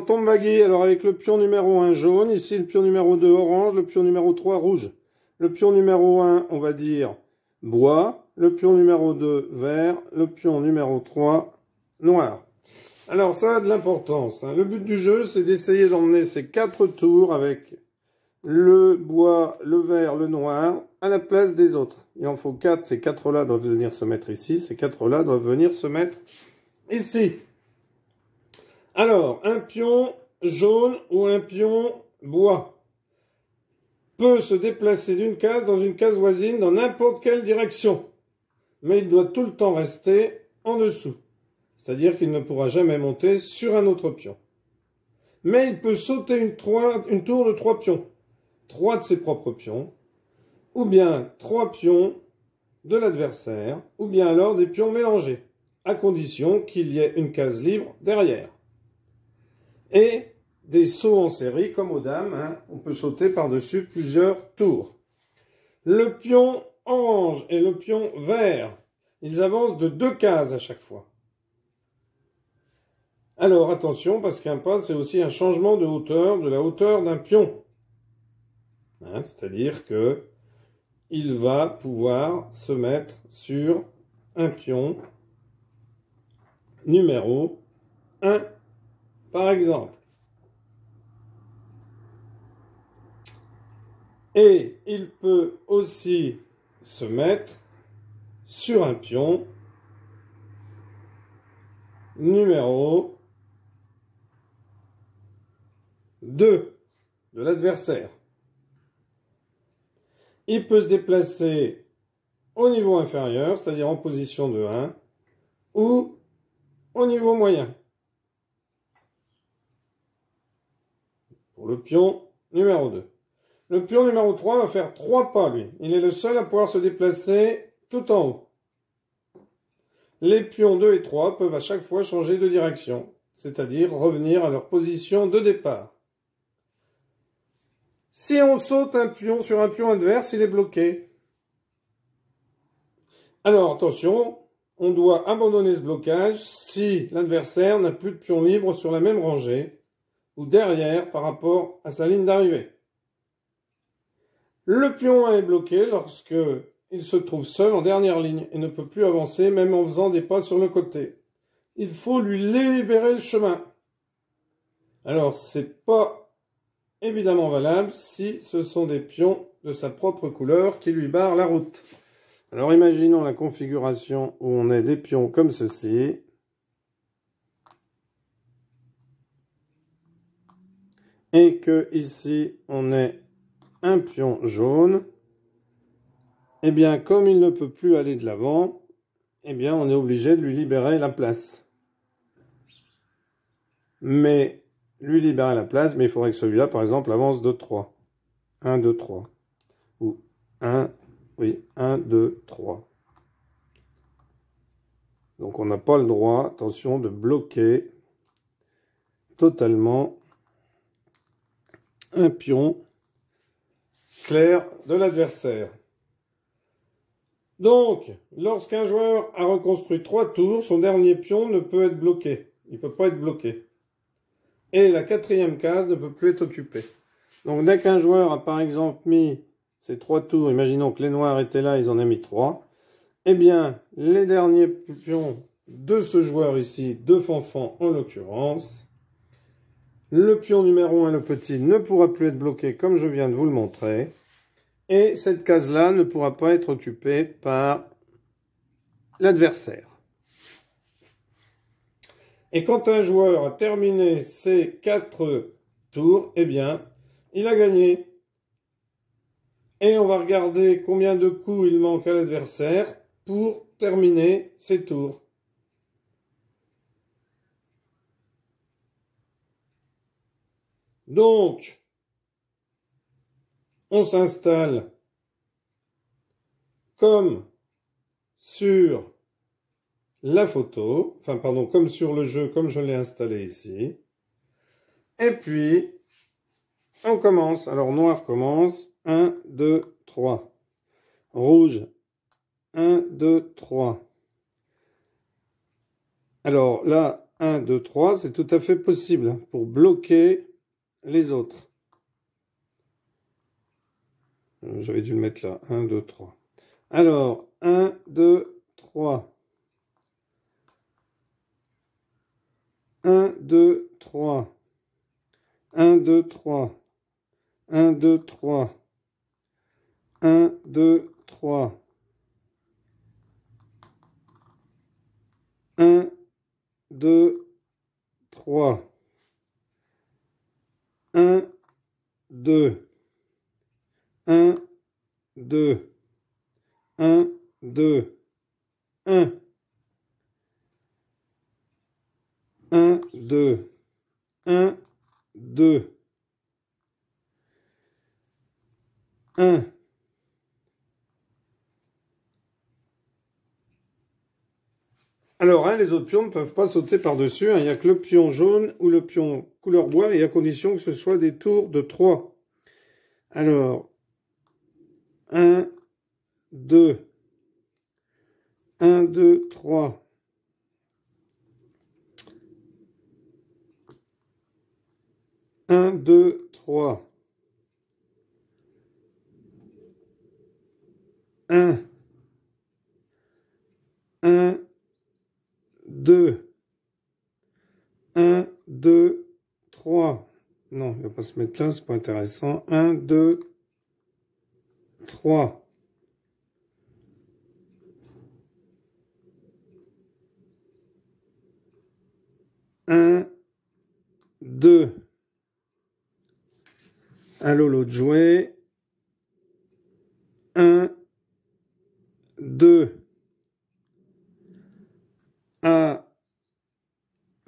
tombe Alors avec le pion numéro 1 jaune, ici le pion numéro 2 orange, le pion numéro 3 rouge. Le pion numéro 1, on va dire bois, le pion numéro 2 vert, le pion numéro 3 noir. Alors ça a de l'importance. Hein. Le but du jeu, c'est d'essayer d'emmener ces quatre tours avec le bois, le vert, le noir à la place des autres. Il en faut 4, Ces quatre-là doivent venir se mettre ici. Ces quatre-là doivent venir se mettre ici. Alors, un pion jaune ou un pion bois peut se déplacer d'une case dans une case voisine dans n'importe quelle direction, mais il doit tout le temps rester en dessous, c'est-à-dire qu'il ne pourra jamais monter sur un autre pion. Mais il peut sauter une, tour de trois pions, trois de ses propres pions, ou bien trois pions de l'adversaire, ou bien alors des pions mélangés, à condition qu'il y ait une case libre derrière et des sauts en série comme aux dames. Hein. On peut sauter par-dessus plusieurs tours. Le pion orange et le pion vert, ils avancent de deux cases à chaque fois. Alors attention, parce qu'un pas, c'est aussi un changement de hauteur, de la hauteur d'un pion. Hein, c'est-à-dire que il va pouvoir se mettre sur un pion numéro 1. Par exemple, et il peut aussi se mettre sur un pion numéro 2 de l'adversaire. Il peut se déplacer au niveau inférieur, c'est-à-dire en position de 1, ou au niveau moyen. le pion numéro 2. Le pion numéro 3 va faire 3 pas, lui. Il est le seul à pouvoir se déplacer tout en haut. Les pions 2 et 3 peuvent à chaque fois changer de direction, c'est-à-dire revenir à leur position de départ. Si on saute un pion sur un pion adverse, il est bloqué. Alors attention, on doit abandonner ce blocage si l'adversaire n'a plus de pions libre sur la même rangée ou derrière par rapport à sa ligne d'arrivée. Le pion est bloqué lorsque il se trouve seul en dernière ligne et ne peut plus avancer même en faisant des pas sur le côté. Il faut lui libérer le chemin. Alors c'est pas évidemment valable si ce sont des pions de sa propre couleur qui lui barrent la route. Alors imaginons la configuration où on est des pions comme ceci, et que ici on est un pion jaune, et eh bien comme il ne peut plus aller de l'avant, eh bien on est obligé de lui libérer la place. Mais lui libérer la place, mais il faudrait que celui-là par exemple avance de 3. 1, 2, 3. Ou 1, oui, 1, 2, 3. Donc on n'a pas le droit, attention, de bloquer totalement un pion clair de l'adversaire. Donc, lorsqu'un joueur a reconstruit trois tours, son dernier pion ne peut être bloqué. Il ne peut pas être bloqué. Et la quatrième case ne peut plus être occupée. Donc, dès qu'un joueur a par exemple mis ces trois tours, imaginons que les noirs étaient là, ils en ont mis trois, eh bien, les derniers pions de ce joueur ici, de Fanfan en l'occurrence, le pion numéro 1, le petit, ne pourra plus être bloqué comme je viens de vous le montrer. Et cette case-là ne pourra pas être occupée par l'adversaire. Et quand un joueur a terminé ses 4 tours, eh bien, il a gagné. Et on va regarder combien de coups il manque à l'adversaire pour terminer ses tours. Donc, on s'installe comme sur la photo, enfin pardon, comme sur le jeu, comme je l'ai installé ici. Et puis, on commence. Alors, noir commence. 1, 2, 3. Rouge. 1, 2, 3. Alors là, 1, 2, 3, c'est tout à fait possible. Pour bloquer les autres. Euh, j'avais dû le mettre là. 1, 2, 3. Alors, 1, 2, 3. 1, 2, 3. 1, 2, 3. 1, 2, 3. 1, 2, 3. 1, 2, 3. 1, 2, 1, 2, 1, 2, 1, 1, 2, 1, 2, 1, Alors, hein, les autres pions ne peuvent pas sauter par-dessus. Hein. Il n'y a que le pion jaune ou le pion couleur bois, et à condition que ce soit des tours de 3. Alors, 1, 2, 1, 2, 3. Un, deux, trois. 1, Un, 2. 1, 2, 3. Non, il va pas se mettre là, c'est pas intéressant. 1, 2, 3. 1 2 Un lolo de jouet. Un, deux.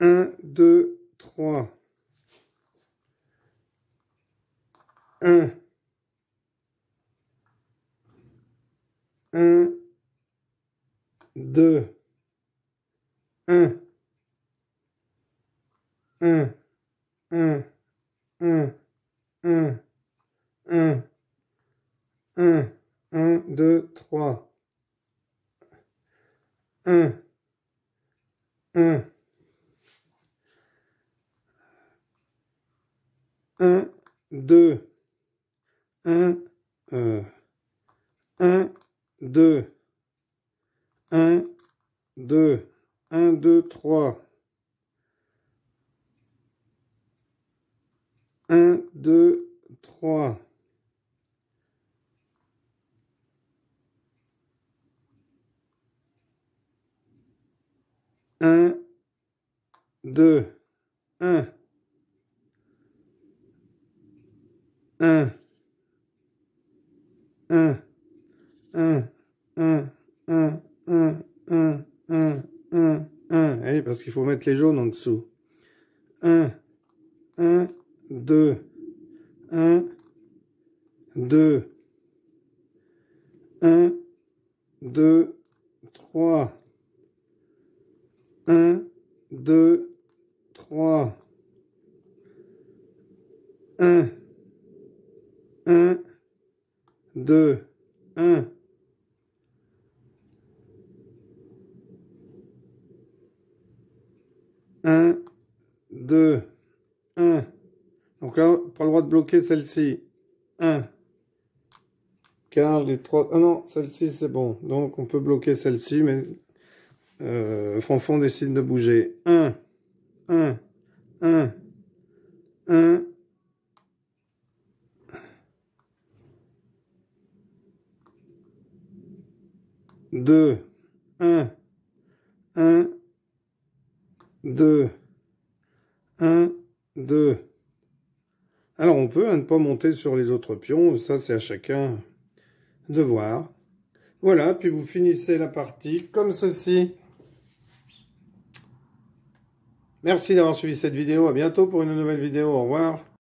Un 2, 3. 1. 1, 2, 1, 1, 1, 1, 1, 1, 1, 2, 3, 1, 1, 1, 2, 1, 1, 2, 1, 2, 1, 2, 3, 1, 2, 3, 1, 2, 1, 1, 1, 1, 1, 1, 1, 1, 1, 1, parce qu'il faut mettre les jaunes en dessous. 1, 1, 2, 1, 2, 1, 2, 3, 1, 2, 3, 1, 1, 2, 1. 1, 2, 1. Donc là, pas le droit de bloquer celle-ci. 1, car les trois, ah non, celle-ci c'est bon. Donc on peut bloquer celle-ci, mais euh, on décide de bouger. 1, 1, 1, 1. 2, 1, 1, 2, 1, 2. Alors on peut hein, ne pas monter sur les autres pions, ça c'est à chacun de voir. Voilà, puis vous finissez la partie comme ceci. Merci d'avoir suivi cette vidéo, à bientôt pour une nouvelle vidéo, au revoir.